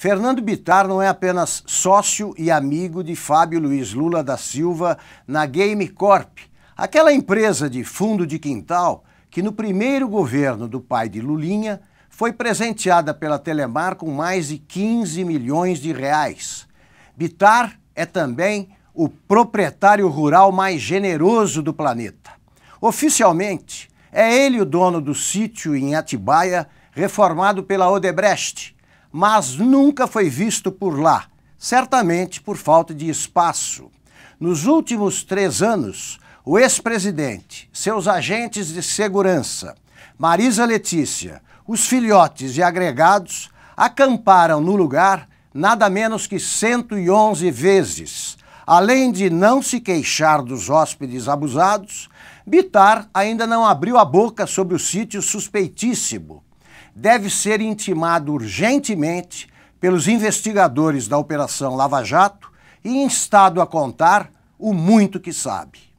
Fernando Bitar não é apenas sócio e amigo de Fábio Luiz Lula da Silva na Game Corp, aquela empresa de fundo de quintal que no primeiro governo do pai de Lulinha foi presenteada pela Telemar com mais de 15 milhões de reais. Bitar é também o proprietário rural mais generoso do planeta. Oficialmente, é ele o dono do sítio em Atibaia, reformado pela Odebrecht mas nunca foi visto por lá, certamente por falta de espaço. Nos últimos três anos, o ex-presidente, seus agentes de segurança, Marisa Letícia, os filhotes e agregados acamparam no lugar nada menos que 111 vezes. Além de não se queixar dos hóspedes abusados, Bitar ainda não abriu a boca sobre o sítio suspeitíssimo, deve ser intimado urgentemente pelos investigadores da Operação Lava Jato e instado a contar o muito que sabe.